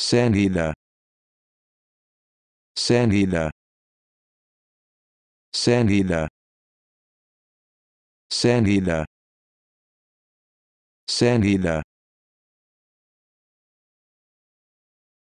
Sanhita Sanhita Sanhita Sanhita Sanhita